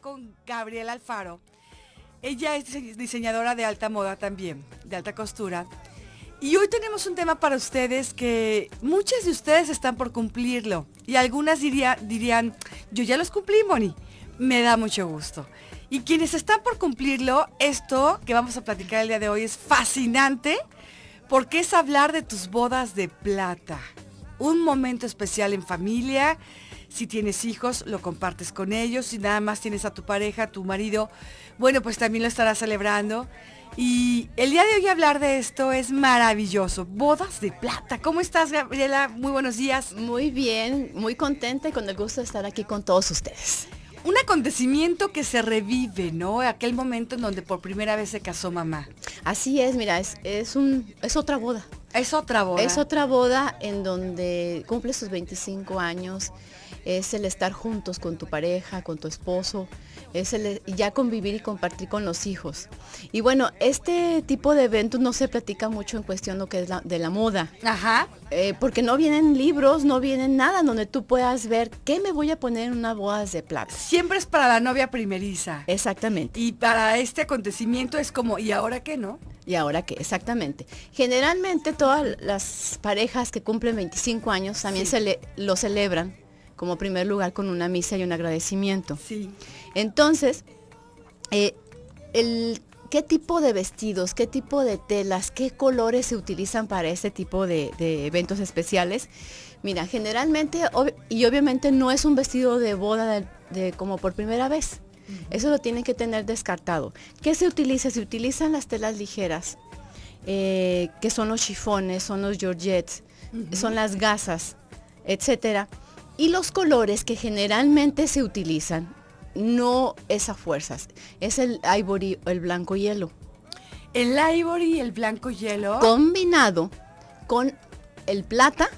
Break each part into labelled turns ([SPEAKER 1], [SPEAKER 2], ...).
[SPEAKER 1] con Gabriela Alfaro. Ella es diseñadora de alta moda también, de alta costura. Y hoy tenemos un tema para ustedes que muchas de ustedes están por cumplirlo. Y algunas diría, dirían, yo ya los cumplí, Moni. Me da mucho gusto. Y quienes están por cumplirlo, esto que vamos a platicar el día de hoy es fascinante porque es hablar de tus bodas de plata. Un momento especial en familia si tienes hijos, lo compartes con ellos. Si nada más tienes a tu pareja, tu marido, bueno, pues también lo estará celebrando. Y el día de hoy hablar de esto es maravilloso. Bodas de plata. ¿Cómo estás, Gabriela? Muy buenos días. Muy bien, muy contenta y con el gusto
[SPEAKER 2] de estar aquí con todos ustedes.
[SPEAKER 1] Un acontecimiento que se revive, ¿no? Aquel momento en donde por primera vez se casó mamá. Así es, mira, es, es, un, es otra boda. Es
[SPEAKER 2] otra boda. Es otra boda en donde cumple sus 25 años es el estar juntos con tu pareja, con tu esposo, es el e-, ya convivir y compartir con los hijos. Y bueno, este tipo de eventos no se platica mucho en cuestión lo que es de la moda. Ajá. Eh, porque no vienen libros, no vienen nada donde tú puedas ver qué me voy a poner en una boda de plata. Siempre es para la novia primeriza. Exactamente. Y para este
[SPEAKER 1] acontecimiento es como, ¿y ahora qué no?
[SPEAKER 2] ¿Y ahora qué? Exactamente. Generalmente todas las parejas que cumplen 25 años también se lo celebran como primer lugar con una misa y un agradecimiento. Sí. Entonces, eh, el, ¿qué tipo de vestidos, qué tipo de telas, qué colores se utilizan para este tipo de, eventos especiales? Mira, generalmente, y obviamente no es un vestido de boda de, como por primera vez. Eso lo tienen que tener descartado. ¿Qué se utiliza? Se utilizan las telas ligeras, eh, que son los chifones, son los georgettes, son las gasas, etcétera. Y los colores que generalmente se utilizan, no esas fuerzas, es el ivory, el blanco hielo.
[SPEAKER 1] El ivory y el blanco hielo.
[SPEAKER 2] Combinado con el plata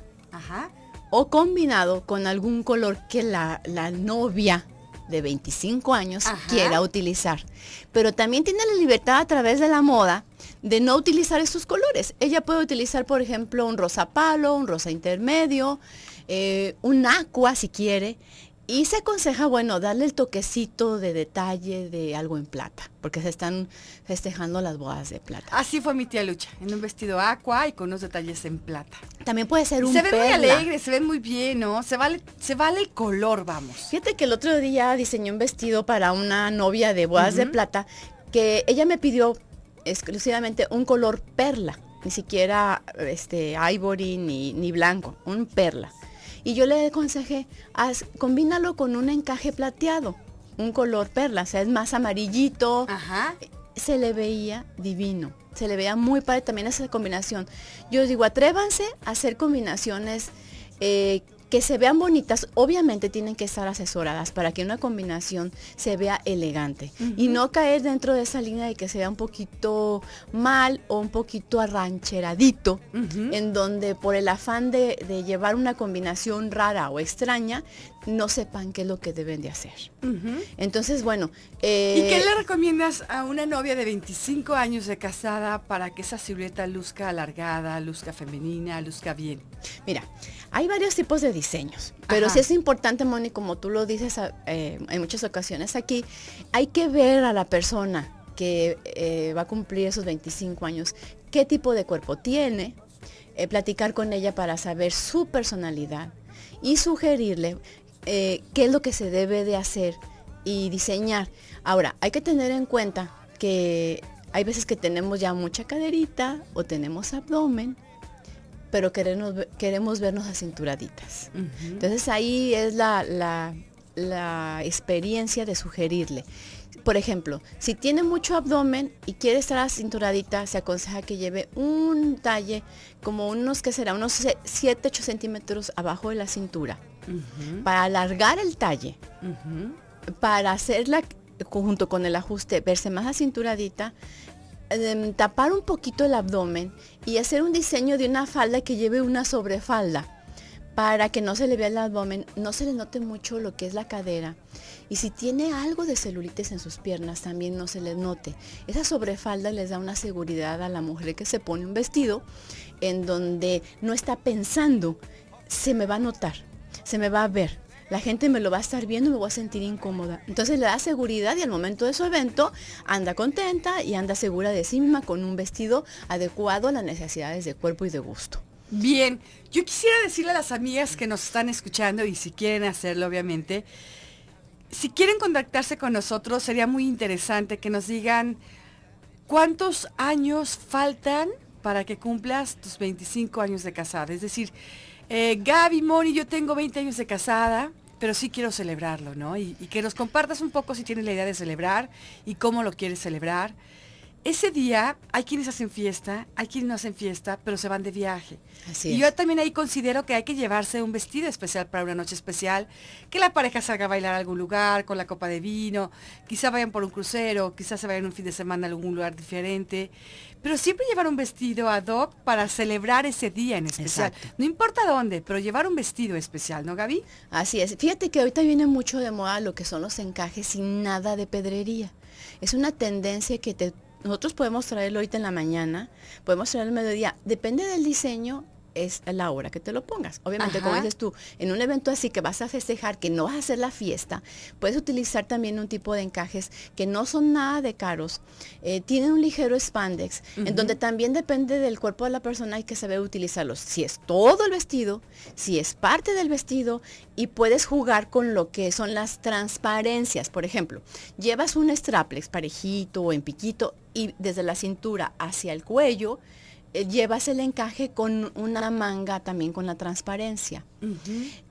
[SPEAKER 2] o combinado con algún color que la, novia de 25 años quiera utilizar. Pero también tiene la libertad a través de la moda de no utilizar esos colores. Ella puede utilizar, por ejemplo, un rosa palo, un rosa intermedio. Eh, un aqua si quiere. Y se aconseja, bueno, darle el toquecito de detalle de algo en plata, porque se están festejando las bodas de plata.
[SPEAKER 1] Así fue mi tía Lucha, en un vestido aqua y con unos detalles en plata.
[SPEAKER 2] También puede ser un Se ve muy alegre,
[SPEAKER 1] se ve muy bien, ¿no? Se vale, se vale el color,
[SPEAKER 2] vamos. Fíjate que el otro día diseñé un vestido para una novia de bodas de plata que ella me pidió exclusivamente un color perla, ni siquiera este ivory ni, ni blanco, un perla. Y yo le aconsejé, combínalo con un encaje plateado, un color perla, o sea, es más amarillito. Ajá. Se le veía divino, se le veía muy padre también esa combinación. Yo digo, atrévanse a hacer combinaciones eh, que se vean bonitas, obviamente tienen que estar asesoradas para que una combinación se vea elegante y no caer dentro de esa línea de que se vea un poquito mal o un poquito arrancheradito, en donde por el afán de, de llevar una combinación rara o extraña, no
[SPEAKER 1] sepan qué es lo que deben de hacer.
[SPEAKER 2] Entonces, bueno... Eh, ¿Y qué le
[SPEAKER 1] recomiendas a una novia de 25 años de casada para que esa silueta luzca alargada, luzca femenina, luzca bien? Mira, hay varios tipos de diseños, pero si es
[SPEAKER 2] importante, Moni, como tú lo dices eh, en muchas ocasiones aquí, hay que ver a la persona que eh, va a cumplir esos 25 años, qué tipo de cuerpo tiene, platicar con ella para saber su personalidad y sugerirle eh, qué es lo que se debe de hacer y diseñar. Ahora, hay que tener en cuenta que hay veces que tenemos ya mucha caderita o tenemos abdomen, pero queremos, queremos vernos acinturaditas. Entonces ahí es la, la, la experiencia de sugerirle. Por ejemplo, si tiene mucho abdomen y quiere estar acinturadita, se aconseja que lleve un talle como unos, que será? Unos 7-8 centímetros abajo de la cintura para alargar el talle, para hacerla junto con el ajuste, verse más acinturadita, em, tapar un poquito el abdomen y hacer un diseño de una falda que lleve una sobrefalda para que no se le vea el abdomen, no se le note mucho lo que es la cadera. Y si tiene algo de celulitis en sus piernas, también no se le note. Esa sobrefalda les da una seguridad a la mujer que se pone un vestido en donde no está pensando, se me va a notar se me va a ver. La gente me lo va a estar viendo y me voy a sentir incómoda. Entonces le da seguridad y al momento de su evento anda contenta y anda segura de sí misma con un vestido adecuado a las necesidades de cuerpo y de gusto.
[SPEAKER 1] Bien, yo quisiera decirle a las amigas que nos están escuchando y si quieren hacerlo obviamente, si quieren contactarse con nosotros sería muy interesante que nos digan cuántos años faltan para que cumplas tus 25 años de casada. Es decir, eh, Gaby Moni, yo tengo 20 años de casada, pero sí quiero celebrarlo, ¿no? Y, y que nos compartas un poco si tienes la idea de celebrar y cómo lo quieres celebrar ese día hay quienes hacen fiesta, hay quienes no hacen fiesta, pero se van de viaje. y yo también ahí considero que hay que llevarse un vestido especial para una noche especial, que la pareja salga a bailar a algún lugar con la copa de vino, quizá vayan por un crucero, quizás se vayan un fin de semana a algún lugar diferente, pero siempre llevar un vestido ad hoc para celebrar ese día en especial. No importa dónde, pero llevar un vestido especial, ¿no, Gaby? Así es. Fíjate que ahorita
[SPEAKER 2] viene mucho de moda lo que son los encajes sin nada de pedrería. Es una tendencia que te nosotros podemos traerlo ahorita en la mañana, podemos traerlo al mediodía. Depende del diseño es la hora que te lo pongas. Obviamente, como dices tú, en un evento así que vas a festejar, que no vas a hacer la fiesta, puedes utilizar también un tipo de encajes que no son nada de caros, eh, tienen un ligero spandex, en donde también depende del cuerpo de la persona y que saber utilizarlos. Si es todo el vestido, si es parte del vestido y puedes jugar con lo que son las transparencias. Por ejemplo, llevas un straplex parejito o en piquito y desde la cintura hacia el cuello, eh, llevas el encaje con una manga también con la transparencia.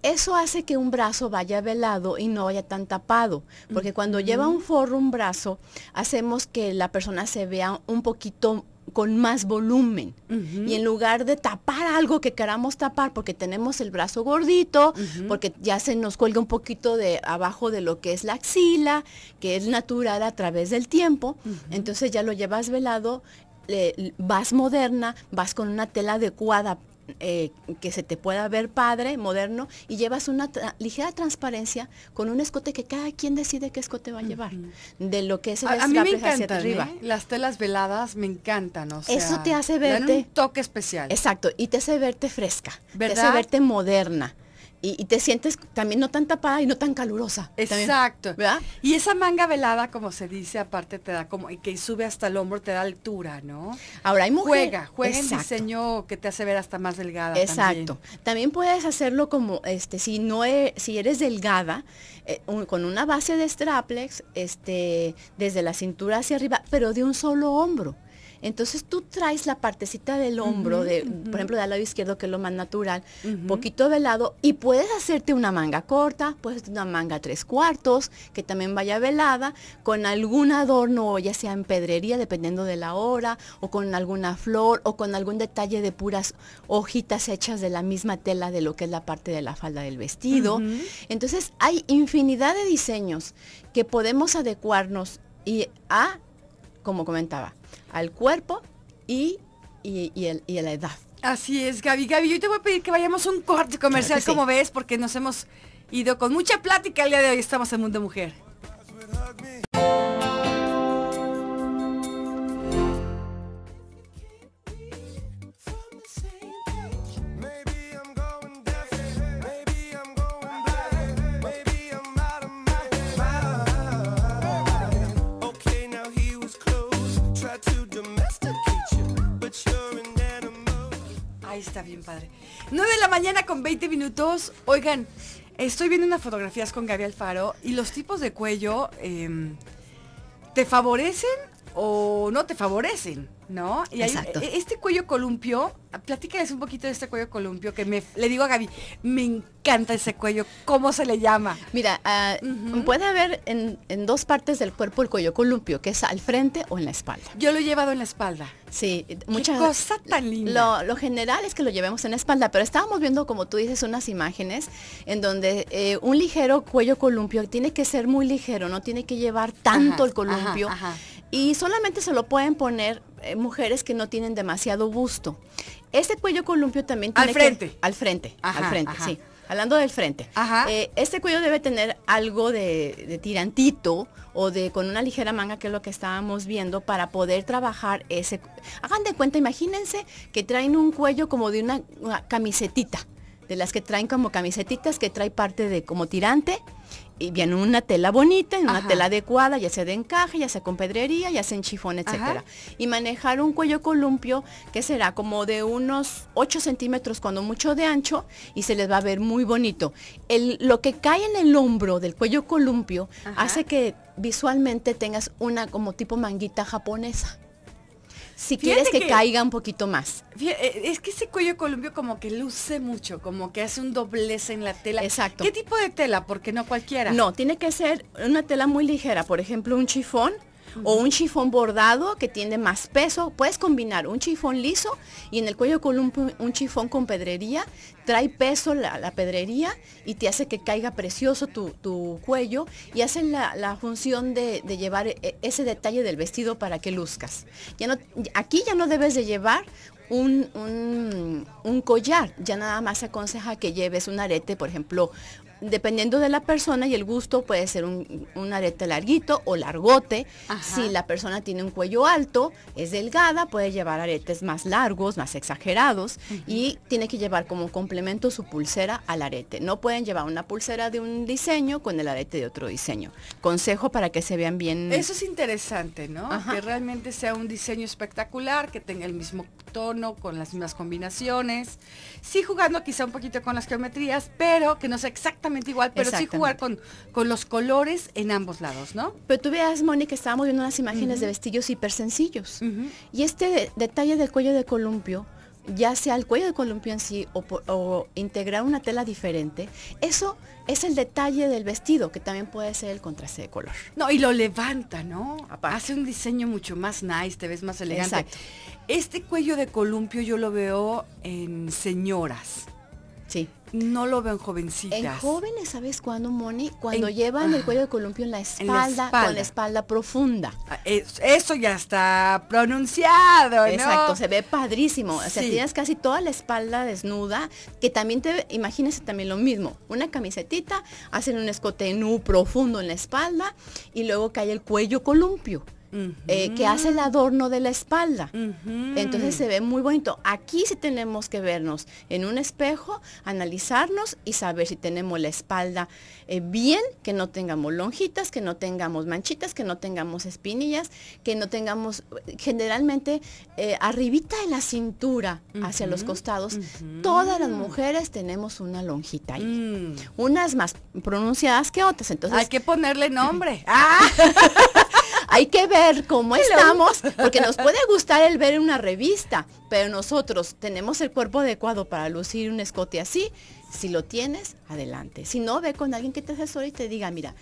[SPEAKER 2] Eso hace que un brazo vaya velado y no vaya tan tapado, porque cuando lleva un forro un brazo, hacemos que la persona se vea un poquito con más volumen. Y en lugar de tapar algo que queramos tapar, porque tenemos el brazo gordito, porque ya se nos cuelga un poquito de abajo de lo que es la axila, que es natural a través del tiempo, entonces ya lo llevas velado vas moderna, vas con una tela adecuada eh, que se te pueda ver padre, moderno, y llevas una ligera transparencia con un escote que cada quien decide qué escote va a llevar, de lo que es el a, mí me arriba. ¿eh?
[SPEAKER 1] Las telas veladas me encantan, Eso te hace verte... un
[SPEAKER 2] toque especial. Exacto, y te hace verte fresca, te hace verte moderna y, te sientes también no tan tapada y no tan calurosa. Exacto.
[SPEAKER 1] ¿verdad? Y esa manga velada, como se dice, aparte te da como, y que sube hasta el hombro, te da altura, ¿no?
[SPEAKER 2] Ahora hay mujeres. Juega, juega en
[SPEAKER 1] diseño que te hace ver hasta
[SPEAKER 2] más delgada. Exacto. También, puedes hacerlo como, este, si no e, si eres delgada, eh, con una base de straplex, este, desde la cintura hacia arriba, pero de un solo hombro. Entonces tú traes la partecita del hombro, de, por ejemplo, del lado izquierdo, que es lo más natural, un poquito velado, y puedes hacerte una manga corta, puedes hacerte una manga tres cuartos, que también vaya velada, con algún adorno, ya sea en pedrería, dependiendo de la hora, o con alguna flor, o con algún detalle de puras hojitas hechas de la misma tela de lo que es la parte de la falda del vestido. Entonces hay infinidad de diseños que podemos adecuarnos y a,
[SPEAKER 1] como comentaba, al cuerpo y, y, el, y a la edad. Así es, Gaby. Gaby, yo te voy a pedir que vayamos a un corte comercial, como ves, porque nos hemos ido con mucha plática el día de hoy. Estamos en Mundo Mujer. bien padre. 9 de la mañana con 20 minutos. Oigan, estoy viendo unas fotografías con Gaby Alfaro y los tipos de cuello em, te favorecen o no te favorecen, ¿no? Exacto. E, este cuello columpio, platícales un poquito de este cuello columpio que me, le digo a Gaby, me encanta ese cuello, ¿cómo se le llama?
[SPEAKER 2] Mira, ah, puede haber en, dos partes del cuerpo el cuello columpio, que es al frente o en la espalda. Yo lo he llevado en la espalda. Sí, muchas cosas cosa tan linda. Lo, general es que lo llevemos en la espalda, pero estábamos viendo, como tú dices, unas imágenes en donde eh, un ligero cuello columpio tiene que ser muy ligero, no tiene que llevar tanto el columpio. ajá y solamente se lo pueden poner eh, mujeres que no tienen demasiado busto. Este cuello columpio también tiene al frente, al frente, al frente, sí. Hablando del frente, eh, este cuello debe tener algo de, tirantito o de con una ligera manga, que es lo que estábamos viendo, para poder trabajar ese. Hagan de cuenta, imagínense que traen un cuello como de una camisetita, de las que traen como camisetitas que trae parte de como tirante y viene una tela bonita, una tela adecuada, ya sea de encaje, ya sea con pedrería, ya sea en chifón, etc. Y manejar un cuello columpio que será como de unos 8 centímetros cuando mucho de ancho y se les va a ver muy bonito. lo que cae en el hombro del cuello columpio hace que visualmente tengas una como tipo manguita japonesa si quieres que, caiga un poquito más.
[SPEAKER 1] Eh, es que ese cuello colombio como que luce mucho, como que hace un doblez en la tela. Exacto. ¿Qué tipo de tela? Porque no cualquiera. No, tiene que ser una tela muy ligera, por ejemplo, un chifón o un chifón
[SPEAKER 2] bordado que tiene más peso. Puedes combinar un chifón liso y en el cuello con un, chifón con pedrería. Trae peso la, pedrería y te hace que caiga precioso tu, cuello y hace la, función de, llevar e, ese detalle del vestido para que luzcas. aquí ya no debes de llevar un, un, collar. Ya nada más se aconseja que lleves un arete, por ejemplo, dependiendo de la persona y el gusto puede ser un, arete larguito o largote. Si la persona tiene un cuello alto, es delgada, puede llevar aretes más largos, más exagerados y tiene que llevar como complemento su pulsera al arete. No pueden llevar una pulsera de un diseño con el arete de otro diseño. Consejo para que se vean bien. Eso es
[SPEAKER 1] interesante, ¿no? Que realmente sea un diseño espectacular, que tenga el mismo tono, con las mismas combinaciones. Sí jugando quizá un poquito con las geometrías, pero que no sea exactamente igual, pero sí jugar con, con los colores en ambos lados, ¿no? Pero tú veas, Mónica, estábamos viendo unas
[SPEAKER 2] imágenes de vestidos hiper sencillos. Y este detalle del cuello de columpio ya sea el cuello de columpio en sí o, integrar una tela diferente, eso es el detalle del vestido, que también puede ser el contraste de color.
[SPEAKER 1] No, y lo levanta, ¿no? Hace un diseño mucho más nice, te ves más elegante. Exacto. Este cuello de columpio yo lo veo en señoras. Sí. No lo en jovencitas. En
[SPEAKER 2] jóvenes, ¿sabes cuándo, Moni? Cuando llevan el ah. cuello de columpio en la, espalda, con la
[SPEAKER 1] espalda profunda. Ah, eso ya está pronunciado, Exacto, se ve padrísimo. O sea, tienes
[SPEAKER 2] casi toda la espalda desnuda, que también te, imagínese también lo mismo. Una camisetita, hacen un escote profundo en la espalda y luego cae el cuello columpio. Eh, que hace el adorno de la espalda. Entonces se ve muy bonito. Aquí si tenemos que vernos en un espejo, analizarnos y saber si tenemos la espalda eh, bien, que no tengamos lonjitas, que no tengamos manchitas, que no tengamos espinillas, que no tengamos generalmente eh, arribita de la cintura hacia los costados. Todas las mujeres tenemos una lonjita ahí. Mm. Unas más pronunciadas que otras. Entonces, Hay que ponerle nombre. ¡Ah! hay que ver cómo estamos, porque nos puede gustar el ver en una revista, pero nosotros tenemos el cuerpo adecuado para lucir un escote así. Si lo tienes, adelante. Si no, ve con alguien que te asesore y te diga, mira,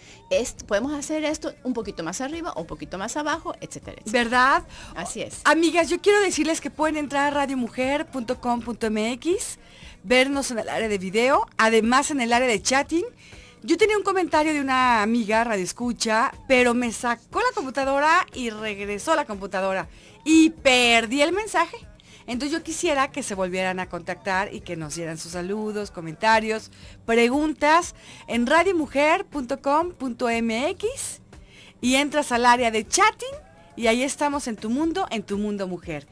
[SPEAKER 2] podemos hacer esto un poquito más arriba, un poquito más abajo, etcétera, ¿Verdad?
[SPEAKER 1] Así es. Amigas, yo quiero decirles que pueden entrar a radiomujer.com.mx, vernos en el área de video, además en el área de chatting yo tenía un comentario de una amiga Escucha, pero me sacó la computadora y regresó la computadora y perdí el mensaje. Entonces yo quisiera que se volvieran a contactar y que nos dieran sus saludos, comentarios, preguntas en radiomujer.com.mx y entras al área de chatting y ahí estamos en tu mundo, en tu mundo mujer.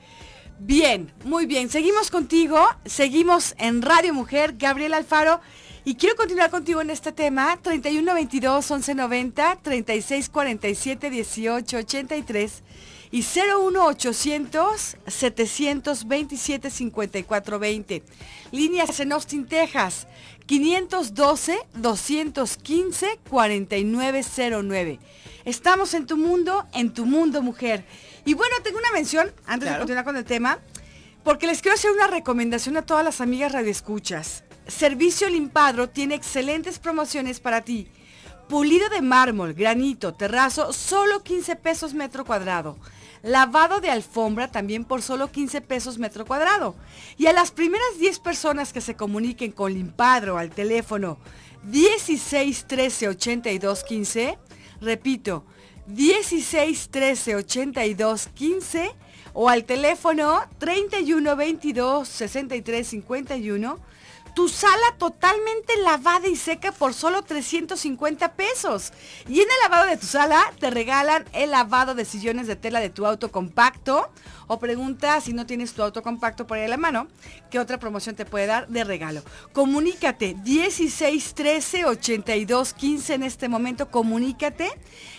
[SPEAKER 1] Bien, muy bien, seguimos contigo, seguimos en Radio Mujer, Gabriel Alfaro. Y quiero continuar contigo en este tema, 3122 1190, 3647 1883 y 01800 727 5420. Líneas en Austin, Texas, 512 215 4909. Estamos en tu mundo, en tu mundo mujer. Y bueno, tengo una mención antes de continuar con el tema, porque les quiero hacer una recomendación a todas las amigas radioescuchas. Servicio Limpadro tiene excelentes promociones para ti. Pulido de mármol, granito, terrazo, solo 15 pesos metro cuadrado. Lavado de alfombra también por solo 15 pesos metro cuadrado. Y a las primeras 10 personas que se comuniquen con Limpadro al teléfono 16 13 82 15, repito, 16 13 82 15 o al teléfono 31 22 63 51, tu sala totalmente lavada y seca por solo 350 pesos. Y en el lavado de tu sala te regalan el lavado de sillones de tela de tu auto compacto. O pregunta si no tienes tu auto compacto por ahí a la mano, ¿qué otra promoción te puede dar de regalo? Comunícate 16 13 82 15 en este momento. Comunícate.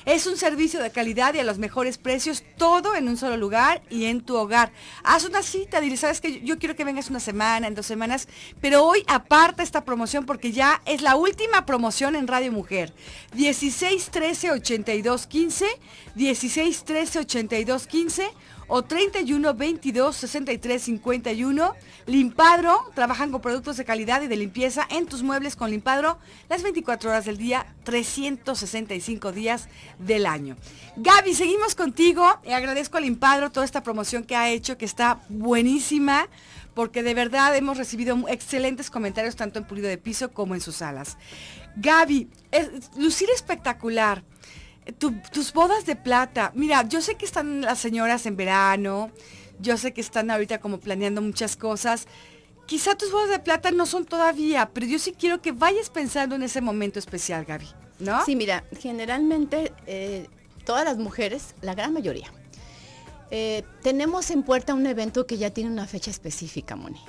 [SPEAKER 1] Es un servicio de calidad y a los mejores precios, todo en un solo lugar y en tu hogar. Haz una cita, dile, sabes que yo quiero que vengas una semana, en dos semanas, pero hoy aparta esta promoción porque ya es la última promoción en Radio Mujer. 16 13 82 15, 16 13 82 15 o 31 22 63 51. Limpadro, trabajan con productos de calidad y de limpieza en tus muebles con Limpadro las 24 horas del día, 365 días del año. Gaby, seguimos contigo. Y agradezco a Limpadro toda esta promoción que ha hecho, que está buenísima porque de verdad hemos recibido excelentes comentarios tanto en Pulido de Piso como en sus alas. Gaby, es, lucir espectacular. tus bodas de plata. Mira, yo sé que están las señoras en verano, yo sé que están ahorita como planeando muchas cosas. Quizá tus bodas de plata no son todavía, pero yo sí quiero que vayas pensando en ese momento especial, Gaby, ¿no? Sí, mira,
[SPEAKER 2] generalmente eh, todas las mujeres, la gran mayoría, eh, tenemos en puerta un evento que ya tiene una fecha específica, Moni.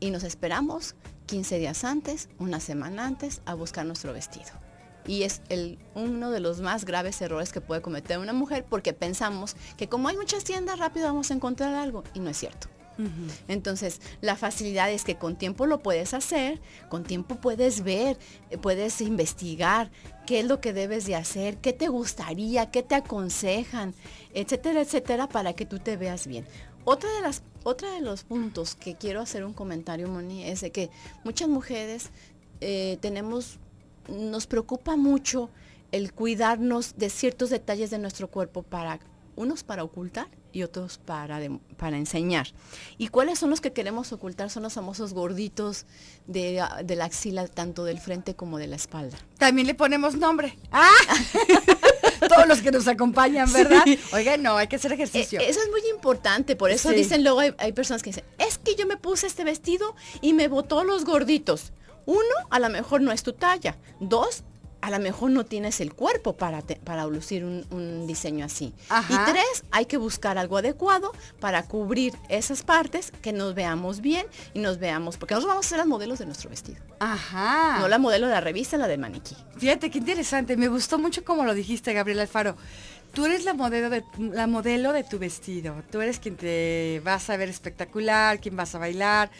[SPEAKER 2] Y nos esperamos 15 días antes, una semana antes, a buscar nuestro vestido. Y es uno de los más graves errores que puede cometer una mujer porque pensamos que como hay muchas tiendas, rápido vamos a encontrar algo. Y no es cierto. Entonces, la facilidad es que con tiempo lo puedes hacer, con tiempo puedes ver, eh, puedes investigar qué es lo que debes de hacer, qué te gustaría, qué te aconsejan, etcétera, etcétera, para que tú te veas bien. Otra de las otra de los puntos que quiero hacer un comentario, Moni, es de que muchas mujeres eh, tenemos, nos preocupa mucho el cuidarnos de ciertos detalles de nuestro cuerpo para, unos para ocultar y otros para, para enseñar. ¿Y cuáles son los que queremos ocultar? Son los famosos gorditos de, la axila, tanto del frente como de la espalda.
[SPEAKER 1] También le ponemos nombre. ¡Ah!
[SPEAKER 2] Todos los que nos acompañan, ¿verdad? oiga no, hay que hacer ejercicio. E, eso es muy importante, por eso dicen luego, hay, hay personas que dicen, es que yo me puse este vestido y me botó los gorditos. Uno, a lo mejor no es tu talla. Dos, a lo mejor no tienes el cuerpo para, para lucir un, diseño así. Y tres, hay que buscar algo adecuado para cubrir esas partes, que nos veamos bien y nos veamos,
[SPEAKER 1] porque nosotros vamos a ser las modelos de nuestro vestido. Ajá. No la modelo de la revista, la de maniquí. Fíjate, qué interesante. Me gustó mucho como lo dijiste, Gabriela Alfaro. Tú eres la modelo, de, la modelo de tu vestido. Tú eres quien te vas a ver espectacular, quien vas a bailar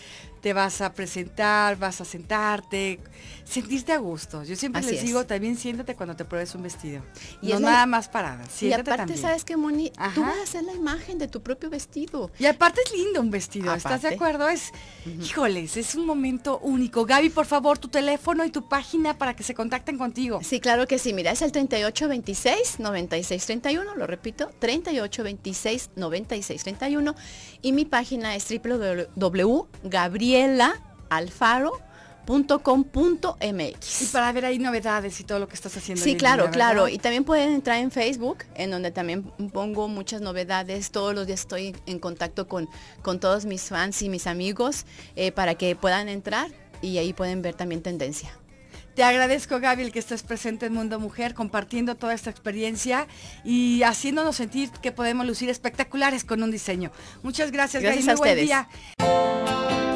[SPEAKER 1] te vas a presentar, vas a sentarte, sentirte a gusto. Yo siempre les digo, también siéntate cuando te pruebes un vestido. Y no nada más parada, siéntate Y aparte, ¿sabes
[SPEAKER 2] que Moni? Tú vas a hacer la
[SPEAKER 1] imagen de tu propio vestido. Y aparte es lindo un vestido, ¿estás de acuerdo? Es, híjoles, es un momento único. Gaby, por favor, tu teléfono y tu página para que se contacten contigo. Sí,
[SPEAKER 2] claro que sí. Mira, es el 3826-9631, lo repito, 3826-9631. Y mi página es www.gabriel y para ver ahí novedades y todo lo que estás
[SPEAKER 1] haciendo. Sí, claro, claro. Y
[SPEAKER 2] también pueden entrar en Facebook, en donde también pongo muchas novedades. Todos los días estoy en contacto con, con todos mis fans y mis amigos eh, para que
[SPEAKER 1] puedan entrar y ahí pueden ver también tendencia. Te agradezco, Gaby, el que estés presente en Mundo Mujer, compartiendo toda esta experiencia y haciéndonos sentir que podemos lucir espectaculares con un diseño. Muchas gracias, gracias A ustedes. buen día.